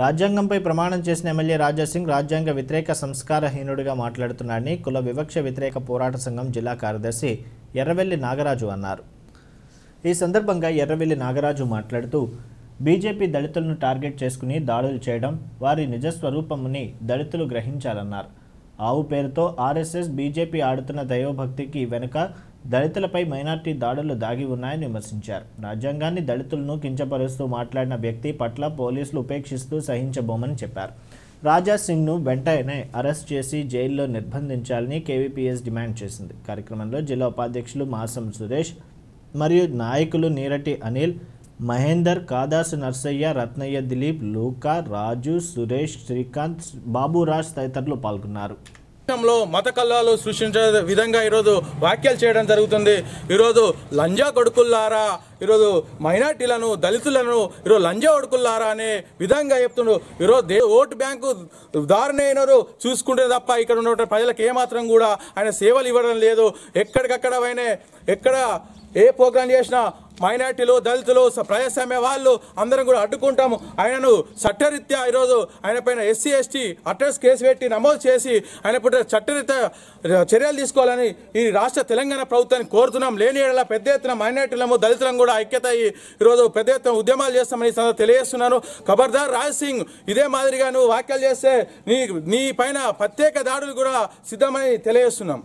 రాజ్యాంగంపై ప్రమాణం చేసిన ఎమ్మెల్యే రాజాసింగ్ రాజ్యాంగ వ్యతిరేక సంస్కారహీనుడిగా మాట్లాడుతున్నాడని కుల వివక్ష వ్యతిరేక పోరాట సంఘం జిల్లా కార్యదర్శి ఎర్రవెల్లి నాగరాజు అన్నారు ఈ సందర్భంగా ఎర్రవెల్లి నాగరాజు మాట్లాడుతూ బీజేపీ దళితులను టార్గెట్ చేసుకుని దాడులు చేయడం వారి నిజస్వరూపముని దళితులు గ్రహించాలన్నారు ఆవు పేరుతో ఆర్ఎస్ఎస్ బీజేపీ ఆడుతున్న దైవభక్తికి వెనుక దళితులపై మైనార్టీ దాడులు దాగి ఉన్నాయని విమర్శించారు రాజ్యాంగాన్ని దళితులను కించపరుస్తూ మాట్లాడిన వ్యక్తి పట్ల పోలీసులు ఉపేక్షిస్తూ సహించబోమని చెప్పారు రాజా సింగ్ను వెంటనే అరెస్ట్ చేసి జైల్లో నిర్బంధించాలని కేవీపీఎస్ డిమాండ్ చేసింది కార్యక్రమంలో జిల్లా ఉపాధ్యక్షులు మాసం సురేష్ మరియు నాయకులు నీరటి అనిల్ మహేందర్ కాదాసు నర్సయ్య రత్నయ్య దిలీప్ లూకా రాజు సురేష్ శ్రీకాంత్ బాబురాజ్ తదితరులు పాల్గొన్నారు రాష్ట్రంలో మత కల్లాలు సృష్టించే విధంగా ఈరోజు వ్యాఖ్యలు చేయడం జరుగుతుంది ఈరోజు లంజా కొడుకుల్లారా ఈరోజు మైనార్టీలను దళితులను ఈరోజు లంజా కొడుకుల్లారా అనే విధంగా చెప్తుండ్రు ఈరోజు దే ఓటు బ్యాంకు దారుణైనరు చూసుకుంటే తప్ప ఇక్కడ ఉన్న ప్రజలకు ఏమాత్రం కూడా ఆయన సేవలు ఇవ్వడం లేదు ఎక్కడికక్కడ ఆయన ఎక్కడ ఏ ప్రోగ్రాం చేసినా మైనార్టీలు దళితులు ప్రజాస్వామ్య వాళ్ళు అందరం కూడా అడ్డుకుంటాము ఆయనను చట్టరీత్యా ఈరోజు ఆయన పైన ఎస్సీ ఎస్టీ అడ్రస్ కేసు పెట్టి నమోదు చేసి ఆయన పట్ల చట్టరీత్యా చర్యలు తీసుకోవాలని ఈ రాష్ట్ర తెలంగాణ ప్రభుత్వాన్ని కోరుతున్నాం లేని ఏడల పెద్ద ఎత్తున మైనార్టీలము దళితులను కూడా ఐక్యత అయ్యి ఈరోజు పెద్ద ఎత్తున ఉద్యమాలు చేస్తామని తెలియజేస్తున్నాను ఖబర్దార్ రాజ్ సింగ్ ఇదే మాదిరిగా నువ్వు వ్యాఖ్యలు చేస్తే నీ నీ పైన ప్రత్యేక దాడులు కూడా సిద్ధమని తెలియజేస్తున్నాం